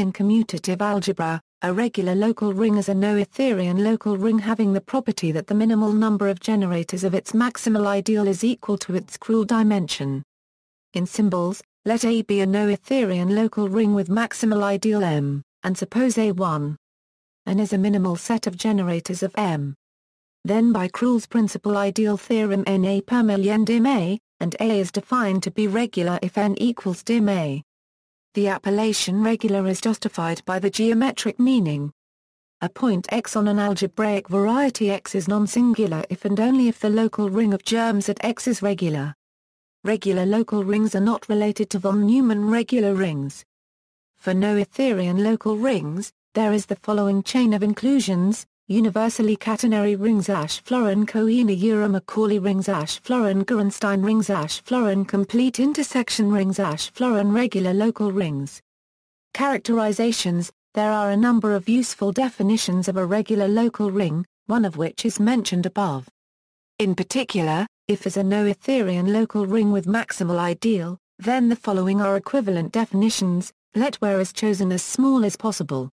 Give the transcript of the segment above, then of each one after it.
In commutative algebra, a regular local ring is a Noetherian local ring having the property that the minimal number of generators of its maximal ideal is equal to its Krull dimension. In symbols, let A be a Noetherian local ring with maximal ideal M, and suppose A1 N is a minimal set of generators of M. Then by Krull's principal ideal theorem N A per million dim A, and A is defined to be regular if N equals dim A. The appellation regular is justified by the geometric meaning. A point x on an algebraic variety x is non-singular if and only if the local ring of germs at x is regular. Regular local rings are not related to von Neumann regular rings. For no Noetherian local rings, there is the following chain of inclusions, Universally catenary rings ash florin coena euro Macaulay rings ash florin Gorenstein rings ash florin complete intersection rings ash florin regular local rings. Characterizations There are a number of useful definitions of a regular local ring, one of which is mentioned above. In particular, if is a no local ring with maximal ideal, then the following are equivalent definitions, let where is chosen as small as possible.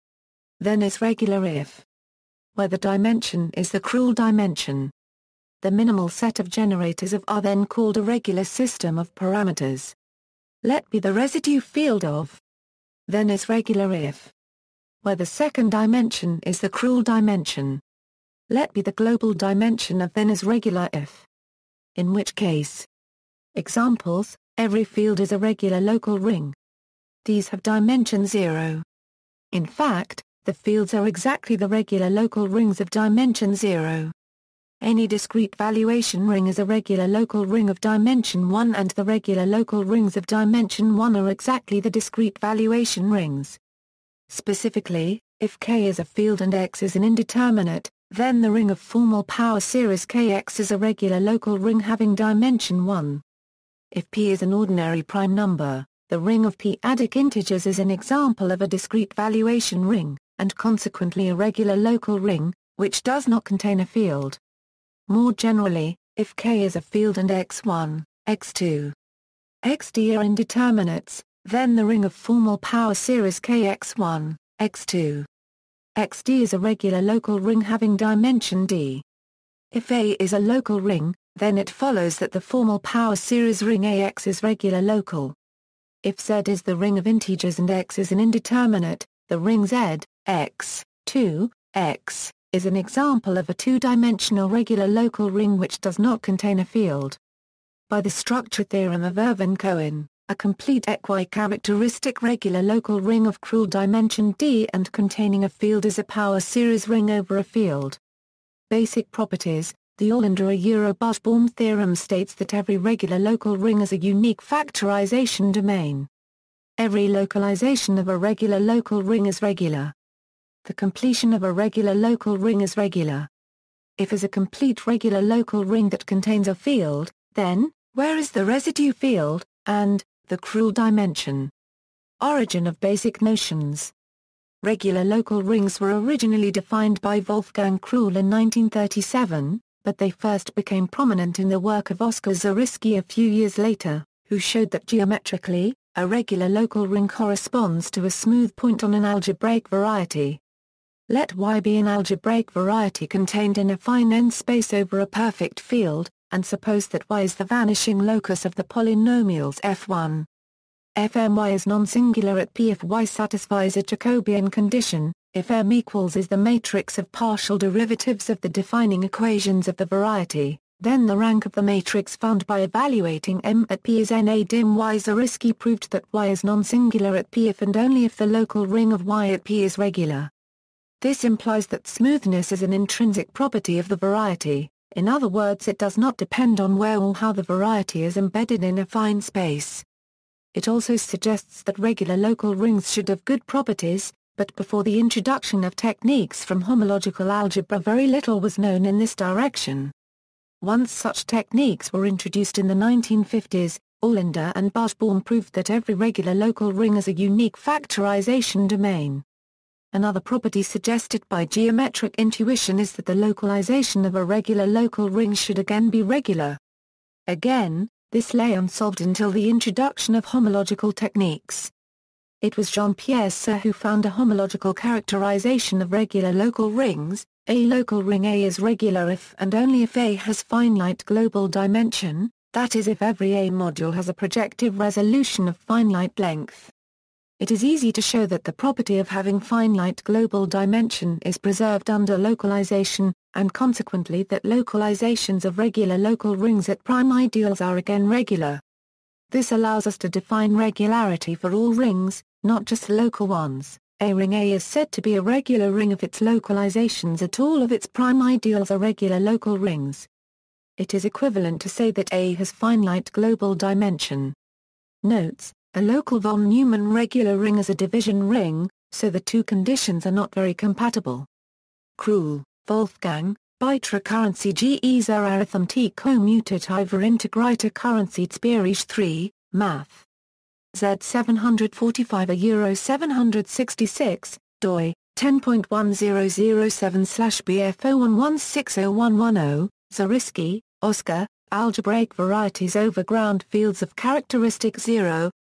Then is regular if where the dimension is the Krull dimension. The minimal set of generators of are then called a regular system of parameters. Let be the residue field of. Then is regular if. Where the second dimension is the Krull dimension. Let be the global dimension of then is regular if. In which case. Examples, every field is a regular local ring. These have dimension zero. In fact, the fields are exactly the regular local rings of dimension 0. Any discrete valuation ring is a regular local ring of dimension 1 and the regular local rings of dimension 1 are exactly the discrete valuation rings. Specifically, if K is a field and X is an indeterminate, then the ring of formal power series KX is a regular local ring having dimension 1. If P is an ordinary prime number, the ring of p-adic integers is an example of a discrete valuation ring and consequently a regular local ring, which does not contain a field. More generally, if K is a field and X1, X2, XD are indeterminates, then the ring of formal power series KX1, X2, XD is a regular local ring having dimension D. If A is a local ring, then it follows that the formal power series ring AX is regular local. If Z is the ring of integers and X is an indeterminate, the ring Z, X, 2, X, is an example of a two-dimensional regular local ring which does not contain a field. By the structure theorem of Irvin Cohen, a complete equi-characteristic regular local ring of Krull dimension D and containing a field is a power series ring over a field. Basic properties The euler euro theorem states that every regular local ring is a unique factorization domain. Every localization of a regular local ring is regular. The completion of a regular local ring is regular. If is a complete regular local ring that contains a field, then, where is the residue field, and, the cruel dimension? Origin of basic notions Regular local rings were originally defined by Wolfgang Krull in 1937, but they first became prominent in the work of Oskar Zariski a few years later, who showed that geometrically, a regular local ring corresponds to a smooth point on an algebraic variety. Let Y be an algebraic variety contained in a fine space over a perfect field, and suppose that Y is the vanishing locus of the polynomials f1. Fmy is non-singular at P if Y satisfies a Jacobian condition, if M equals is the matrix of partial derivatives of the defining equations of the variety, then the rank of the matrix found by evaluating M at P is N. A. Dim Y. Zariski proved that Y is non-singular at P if and only if the local ring of Y at P is regular. This implies that smoothness is an intrinsic property of the variety, in other words it does not depend on where or how the variety is embedded in a fine space. It also suggests that regular local rings should have good properties, but before the introduction of techniques from homological algebra very little was known in this direction. Once such techniques were introduced in the 1950s, Orlander and Bargeborn proved that every regular local ring is a unique factorization domain. Another property suggested by geometric intuition is that the localization of a regular local ring should again be regular. Again, this lay unsolved until the introduction of homological techniques. It was Jean-Pierre Serre who found a homological characterization of regular local rings, a local ring A is regular if and only if A has finite global dimension, that is if every A module has a projective resolution of finite length it is easy to show that the property of having finite global dimension is preserved under localization, and consequently that localizations of regular local rings at prime ideals are again regular. This allows us to define regularity for all rings, not just local ones. A ring A is said to be a regular ring if its localizations at all of its prime ideals are regular local rings. It is equivalent to say that A has finite global dimension. Notes a local von Neumann regular ring is a division ring, so the two conditions are not very compatible. Krull, Wolfgang, Bitrocurrency GE Zerarithmetik Kommutative Integriter Currency Zberisch 3, Math. Z745 a Euro 766, doi, 10.1007 slash BF0116010, Zariski, Oscar, algebraic varieties over ground fields of characteristic 0,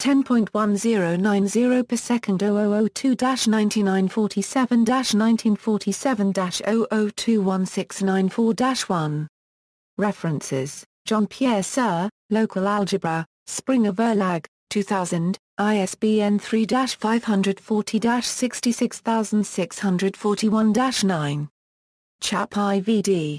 10.1090 per second 1947 21694 one References, Jean-Pierre Sir, Local Algebra, Springer Verlag, 2000, ISBN 3-540-66641-9. Chap IVD.